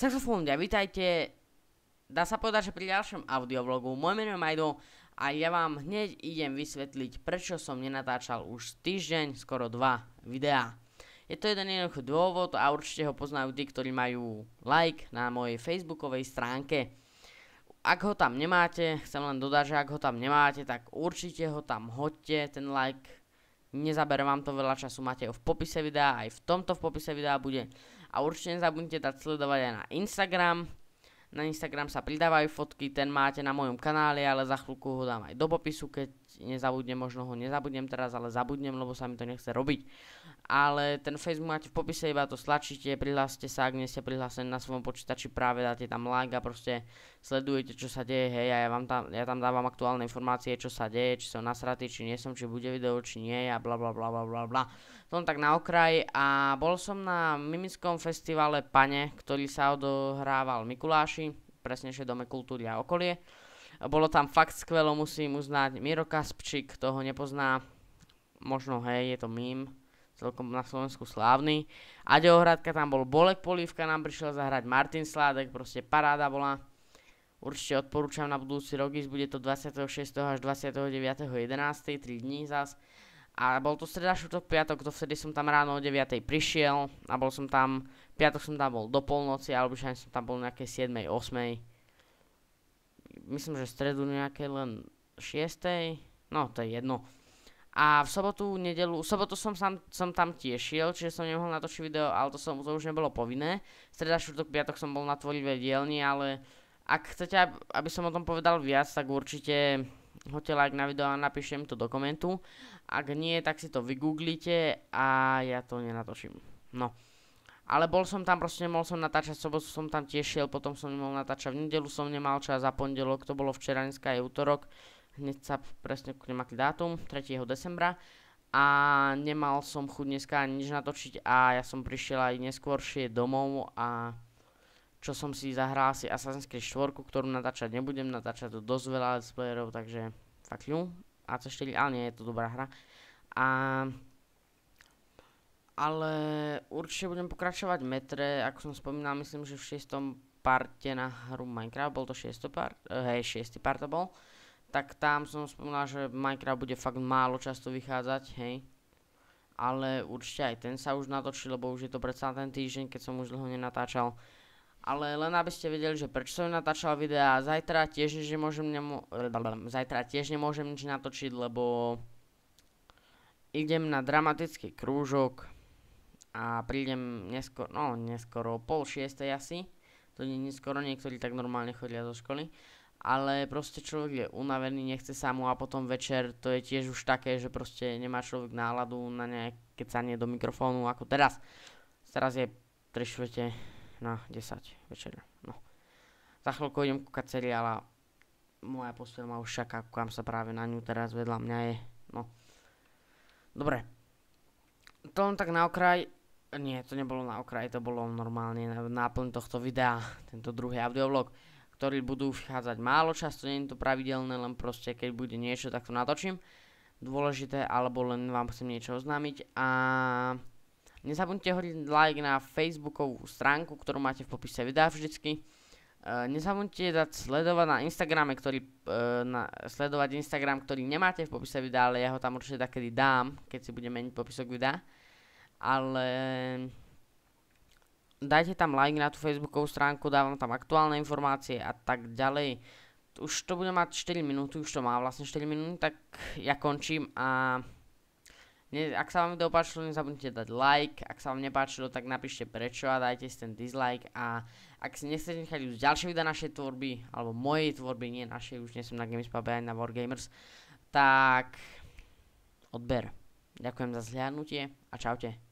Saxofón ľudia, vítajte. Dá sa povedať, že pri ďalšom audioblogu. Moje meno je Majdo a ja vám hneď idem vysvetliť, prečo som nenatáčal už týždeň, skoro dva videá. Je to jeden jednoduchý dôvod a určite ho poznajú tí, ktorí majú like na mojej facebookovej stránke. Ak ho tam nemáte, chcem len dodať, že ak ho tam nemáte, tak určite ho tam hoďte, ten like. Nezabere vám to veľa času, máte ho v popise videa, aj v tomto v popise videa bude. A určite nezabudnite dať sledovať aj na Instagram. Na Instagram sa pridávajú fotky, ten máte na mojom kanále, ale za chvíľku ho dám aj do popisu, keď nezabudnem, možno ho nezabudnem teraz, ale zabudnem, lebo sa mi to nechce robiť ale ten Facebook máte v popise, iba to stlačíte, prihláste sa, ak nie ste prihlásení na svojom počítači, práve dáte tam like a proste sledujete, čo sa deje, hej, a ja, vám tam, ja tam dávam aktuálne informácie, čo sa deje, či som nasratý, či nie som, či bude video, či nie, a bla bla bla bla bla bla. To tak na okraj a bol som na Mimickom festivale Pane, ktorý sa odohrával Mikuláši, presnejšie Dome kultúry a okolie. Bolo tam fakt skvelo, musím uznať, Miro Kaspčík, toho nepozná, možno hej, je to mím, celkom na Slovensku slávny. Adeo Hradka tam bol Bolek Polívka, nám prišiel zahrať Martin Sládek, proste paráda bola. Určite odporúčam na budúci rok ísť, bude to 26. až 29.11. 3 dní zas. A bol to streda, šutok, piatok, to vtedy som tam ráno o 9.00 prišiel a bol som tam, piatok som tam bol do polnoci, alebo že som tam bol nejaké 7. 8. Myslím, že stredu nejaké len 6. No, to je jedno a v sobotu, nedelu, v sobotu som, sam, som tam tiež šiel, čiže som nemohol natočiť video, ale to, som, to už nebolo povinné. Streda, štvrtok, piatok som bol na tvorivej dielni, ale ak chcete, aby som o tom povedal viac, tak určite hoďte like na video a napíšem to do komentu. Ak nie, tak si to vygooglite a ja to nenatočím. No. Ale bol som tam, proste nemohol som natáčať, sobotu som tam tiež šiel, potom som nemohol natáčať, v nedelu som nemal čas a pondelok, to bolo včera, dneska je útorok hneď sa presne kúknem aký dátum, 3. decembra a nemal som chuť dneska ani nič natočiť a ja som prišiel aj neskôršie domov a čo som si zahral si Assassin's Creed 4, ktorú natáčať nebudem, natáčať to dosť veľa let's playerov, takže fuck you, AC4, ale nie je to dobrá hra. A ale určite budem pokračovať metre, ako som spomínal, myslím, že v 6. parte na hru Minecraft, bol to 6. part, eh, hej, 6. part to bol. Uh, tak tam som spomínal, že Minecraft bude fakt málo často vychádzať, hej. Ale určite aj ten sa už natočí, lebo už je to predsa ten týždeň, keď som už dlho nenatáčal. Ale len aby ste vedeli, že prečo som natáčal videa, zajtra tiež nič nemôžem, nemo- zajtra tiež nemôžem nič natočiť, lebo idem na dramatický krúžok a prídem neskoro, no neskoro, pol šiestej asi, to nie neskoro, niektorí tak normálne chodia zo školy, ale proste človek je unavený, nechce sa mu a potom večer to je tiež už také, že proste nemá človek náladu na nejaké canie do mikrofónu ako teraz. Teraz je prešvete na 10 večer. No. Za chvíľko idem kúkať seriál a moja postel ma už čaká, kúkam sa práve na ňu, teraz vedľa mňa je, no. Dobre. To len tak na okraj, nie, to nebolo na okraj, to bolo normálne náplň tohto videa, tento druhý audiovlog ktorí budú vchádzať málo často, nie je to pravidelné, len proste keď bude niečo, tak to natočím dôležité, alebo len vám chcem niečo oznámiť a nezabudnite hodiť like na facebookovú stránku, ktorú máte v popise videa vždycky. Uh, nezabudnite dať sledovať na Instagrame, ktorý, uh, na, sledovať Instagram, ktorý nemáte v popise videa, ale ja ho tam určite takedy dám, keď si budem meniť popisok videa. Ale dajte tam like na tú facebookovú stránku, dávam tam aktuálne informácie a tak ďalej. Už to bude mať 4 minúty, už to má vlastne 4 minúty, tak ja končím a ne, ak sa vám video páčilo, nezabudnite dať like, ak sa vám nepáčilo, tak napíšte prečo a dajte si ten dislike a ak si nechcete nechať už ďalšie videa našej tvorby, alebo mojej tvorby, nie našej, už nie som na Gamespub aj na Wargamers, tak odber. Ďakujem za zhľadnutie a čaute.